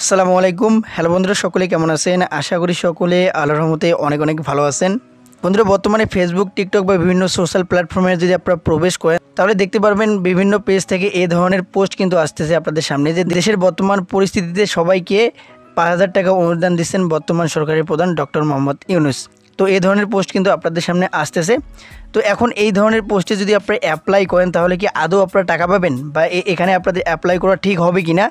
আসসালামু আলাইকুম হ্যালো বন্ধুরা সকলে কেমন আছেন আশা করি সকলে আল্লাহর রহমতে অনেক অনেক ভালো আছেন বন্ধুরা বর্তমানে ফেসবুক টিকটক বা বিভিন্ন সোশ্যাল প্ল্যাটফর্মে যদি আপনারা প্রবেশ করেন তাহলে দেখতে পারবেন বিভিন্ন পেজ থেকে এ ধরনের পোস্ট কিন্তু আসতেছে আপনাদের সামনে যে দেশের বর্তমান পরিস্থিতিতে সবাইকে পাঁচ হাজার টাকা অনুদান দিচ্ছেন বর্তমান সরকারের প্রধান ডক্টর মোহাম্মদ ইউনুস তো এই ধরনের পোস্ট কিন্তু আপনাদের সামনে আসতেছে তো এখন এই ধরনের পোস্টে যদি আপনি অ্যাপ্লাই করেন তাহলে কি আদৌ আপনারা টাকা পাবেন বা এখানে আপনাদের অ্যাপ্লাই করা ঠিক হবে কি না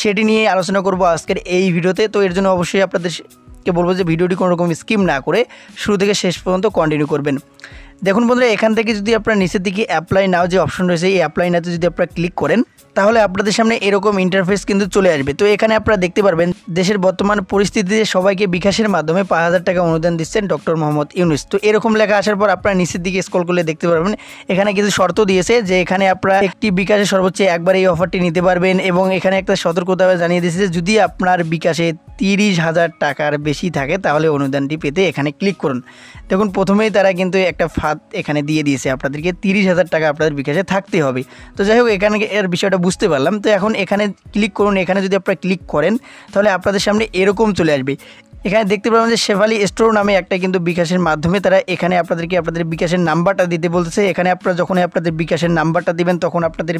সেটি নিয়ে আলোচনা করব আজকের এই ভিডিওতে তো এর জন্য অবশ্যই আপনাদেরকে বলবো যে ভিডিওটি কোনো রকম স্কিম না করে শুরু থেকে শেষ পর্যন্ত কন্টিনিউ করবেন দেখুন বন্ধুরা এখান থেকে যদি আপনার নিচের দিকে অ্যাপ্লাই নাও যে অপশন রয়েছে এই অ্যাপ্লাই নাতে যদি আপনারা ক্লিক করেন তাহলে আপনাদের সামনে এরকম ইন্টারফেস কিন্তু চলে আসবে তো এখানে আপনারা দেখতে পারবেন দেশের বর্তমান পরিস্থিতিতে সবাইকে বিকাশের মাধ্যমে পাঁচ হাজার টাকা অনুদান দিচ্ছেন ডক্টর মোহাম্মদ ইউনুস তো এরকম লেখা আসার পর আপনারা নিচের দিকে স্কল করলে দেখতে পারবেন এখানে কিছু শর্ত দিয়েছে যে এখানে আপনারা একটি বিকাশে সর্বোচ্চ একবার এই অফারটি নিতে পারবেন এবং এখানে একটা সতর্কতা জানিয়ে দিয়েছে যে যদি আপনার বিকাশে তিরিশ হাজার টাকার বেশি থাকে তাহলে অনুদানটি পেতে এখানে ক্লিক করুন দেখুন প্রথমেই তারা কিন্তু একটা ফাঁদ এখানে দিয়ে দিয়েছে আপনাদেরকে তিরিশ হাজার টাকা আপনাদের বিকাশে থাকতে হবে তো যাই হোক এখানে এর বিষয়টা বুঝতে পারলাম তো এখন এখানে ক্লিক করুন এখানে যদি আপনারা ক্লিক করেন তাহলে আপনাদের সামনে এরকম চলে আসবে এখানে দেখতে পাবেন যে শেফালি স্টোর নামে একটা কিন্তু বিকাশের মাধ্যমে তারা এখানে আপনাদেরকে আপনাদের বিকাশের নাম্বারটা দিতে বলতেছে এখানে আপনারা যখনই আপনাদের বিকাশের নাম্বারটা দিবেন তখন আপনাদের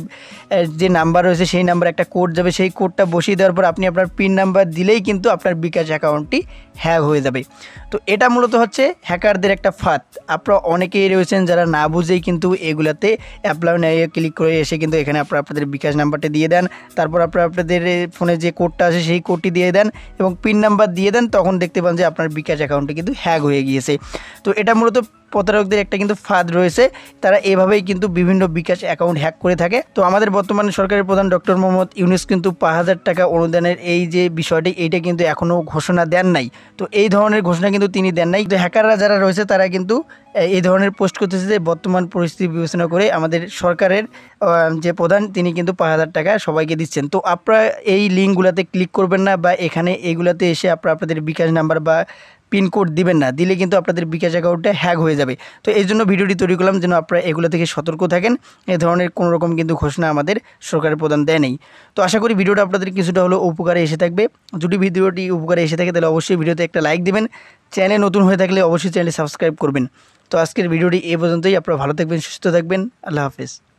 যে নাম্বার রয়েছে সেই নাম্বার একটা কোড যাবে সেই কোডটা বসিয়ে দেওয়ার পর আপনি আপনার পিন নাম্বার দিলেই কিন্তু আপনার বিকাশ অ্যাকাউন্টটি হ্যাক হয়ে যাবে তো এটা মূলত হচ্ছে হ্যাকারদের একটা ফাঁদ আপনারা অনেকেই রয়েছেন যারা না বুঝেই কিন্তু এগুলাতে অ্যাপ্লাই নিয়ে ক্লিক করে এসে কিন্তু এখানে আপনারা আপনাদের বিকাশ নাম্বারটা দিয়ে দেন তারপর আপনারা আপনাদের ফোনে যে কোডটা আছে সেই কোডটি দিয়ে দেন এবং পিন নাম্বার দিয়ে দেন তখন দেখতে পান যে আপনার বিকাশ অ্যাকাউন্টে কিন্তু হ্যাক হয়ে গিয়েছে তো এটা মূলত প্রতারকদের একটা কিন্তু ফাঁদ রয়েছে তারা এভাবেই কিন্তু বিভিন্ন বিকাশ অ্যাকাউন্ট হ্যাক করে থাকে তো আমাদের বর্তমানে সরকারের প্রধান ডক্টর মোহাম্মদ ইউনুস কিন্তু পাঁচ হাজার টাকা অনুদানের এই যে বিষয়টি এইটা কিন্তু এখনও ঘোষণা দেন নাই তো এই ধরনের ঘোষণা কিন্তু তিনি দেন নাই কিন্তু হ্যাকাররা যারা রয়েছে তারা কিন্তু এই ধরনের পোস্ট করতেছে যে বর্তমান পরিস্থিতি বিবেচনা করে আমাদের সরকারের যে প্রধান তিনি কিন্তু পাঁচ হাজার টাকা সবাইকে দিচ্ছেন তো আপনারা এই লিঙ্কগুলোতে ক্লিক করবেন না বা এখানে এইগুলাতে এসে আপনারা আপনাদের বিকাশ নাম্বার বা পিনকোড দিবেন না দিলে কিন্তু আপনাদের বিকাশ অ্যাকাউন্টটা হ্যাক হয়ে যাবে তো এই জন্য ভিডিওটি তৈরি করলাম যেন আপনারা এগুলো থেকে সতর্ক থাকেন এ ধরনের কোনো রকম কিন্তু ঘোষণা আমাদের সরকারের প্রদান দেয় নেই তো আশা করি ভিডিওটা আপনাদের কিছুটা হলো উপকারে এসে থাকবে যদি ভিডিওটি উপকারে এসে থাকে তাহলে অবশ্যই ভিডিওতে একটা লাইক দেবেন চ্যানেল নতুন হয়ে থাকলে অবশ্যই চ্যানেলে সাবস্ক্রাইব করবেন তো আজকের ভিডিওটি এ পর্যন্তই আপনারা ভালো থাকবেন সুস্থ থাকবেন আল্লাহ হাফেজ